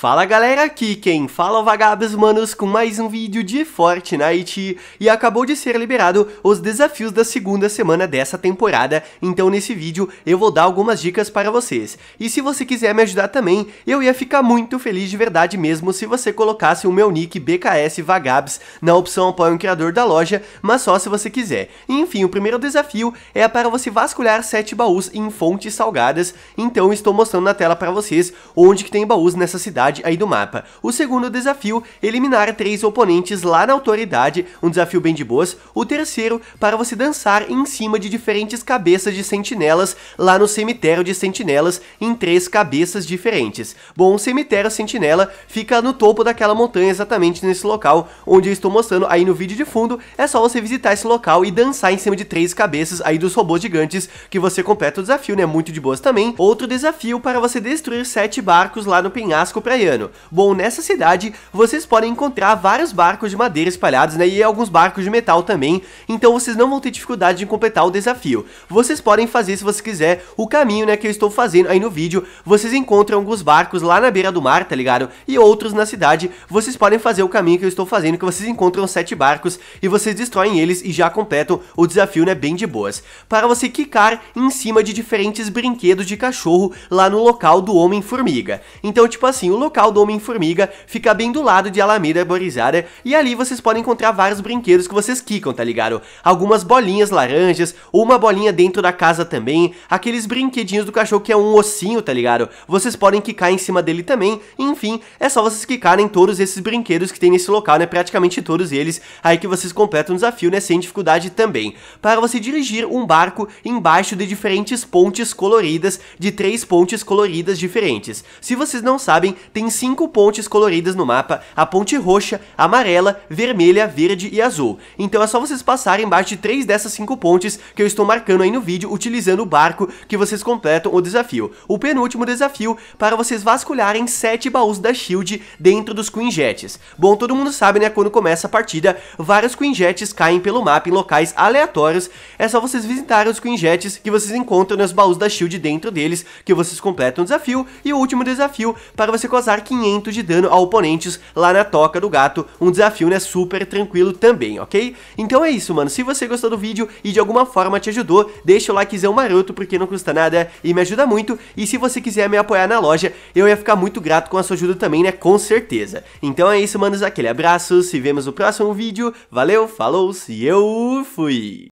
Fala galera, aqui quem fala é vagabos manos com mais um vídeo de Fortnite e acabou de ser liberado os desafios da segunda semana dessa temporada, então nesse vídeo eu vou dar algumas dicas para vocês. E se você quiser me ajudar também, eu ia ficar muito feliz de verdade mesmo se você colocasse o meu nick BKS Vagabs na opção apoia um criador da loja, mas só se você quiser. Enfim, o primeiro desafio é para você vasculhar 7 baús em fontes salgadas, então estou mostrando na tela para vocês onde que tem baús nessa cidade autoridade aí do mapa. O segundo desafio, eliminar três oponentes lá na autoridade, um desafio bem de boas. O terceiro, para você dançar em cima de diferentes cabeças de sentinelas lá no cemitério de sentinelas em três cabeças diferentes. Bom, o cemitério sentinela fica no topo daquela montanha exatamente nesse local onde eu estou mostrando aí no vídeo de fundo. É só você visitar esse local e dançar em cima de três cabeças aí dos robôs gigantes que você completa o desafio, né? Muito de boas também. Outro desafio para você destruir sete barcos lá no penhasco Bom, nessa cidade vocês podem encontrar vários barcos de madeira espalhados né, e alguns barcos de metal também, então vocês não vão ter dificuldade de completar o desafio. Vocês podem fazer, se você quiser, o caminho né, que eu estou fazendo aí no vídeo, vocês encontram alguns barcos lá na beira do mar, tá ligado? E outros na cidade, vocês podem fazer o caminho que eu estou fazendo, que vocês encontram sete barcos e vocês destroem eles e já completam o desafio né, bem de boas. Para você quicar em cima de diferentes brinquedos de cachorro lá no local do Homem-Formiga. Então, tipo assim, o local do Homem-Formiga fica bem do lado de Alameda Arborizada e ali vocês podem encontrar vários brinquedos que vocês quicam, tá ligado? Algumas bolinhas laranjas, ou uma bolinha dentro da casa também, aqueles brinquedinhos do cachorro que é um ossinho, tá ligado? Vocês podem quicar em cima dele também, enfim, é só vocês quicarem todos esses brinquedos que tem nesse local, né? Praticamente todos eles, aí que vocês completam o desafio, né? Sem dificuldade também. Para você dirigir um barco embaixo de diferentes pontes coloridas, de três pontes coloridas diferentes. Se vocês não sabem, tem cinco pontes coloridas no mapa, a ponte roxa, amarela, vermelha, verde e azul. Então é só vocês passarem embaixo de três dessas cinco pontes que eu estou marcando aí no vídeo, utilizando o barco que vocês completam o desafio. O penúltimo desafio para vocês vasculharem sete baús da Shield dentro dos Queen Jets. Bom, todo mundo sabe, né, quando começa a partida, vários Queen Jets caem pelo mapa em locais aleatórios, é só vocês visitarem os Queen Jets que vocês encontram nos baús da Shield dentro deles, que vocês completam o desafio, e o último desafio para você causar causar 500 de dano a oponentes lá na toca do gato, um desafio né, super tranquilo também, ok? Então é isso, mano, se você gostou do vídeo e de alguma forma te ajudou, deixa o likezão maroto porque não custa nada e me ajuda muito, e se você quiser me apoiar na loja, eu ia ficar muito grato com a sua ajuda também, né, com certeza. Então é isso, manos, aquele abraço, se vemos no próximo vídeo, valeu, falou, se eu fui!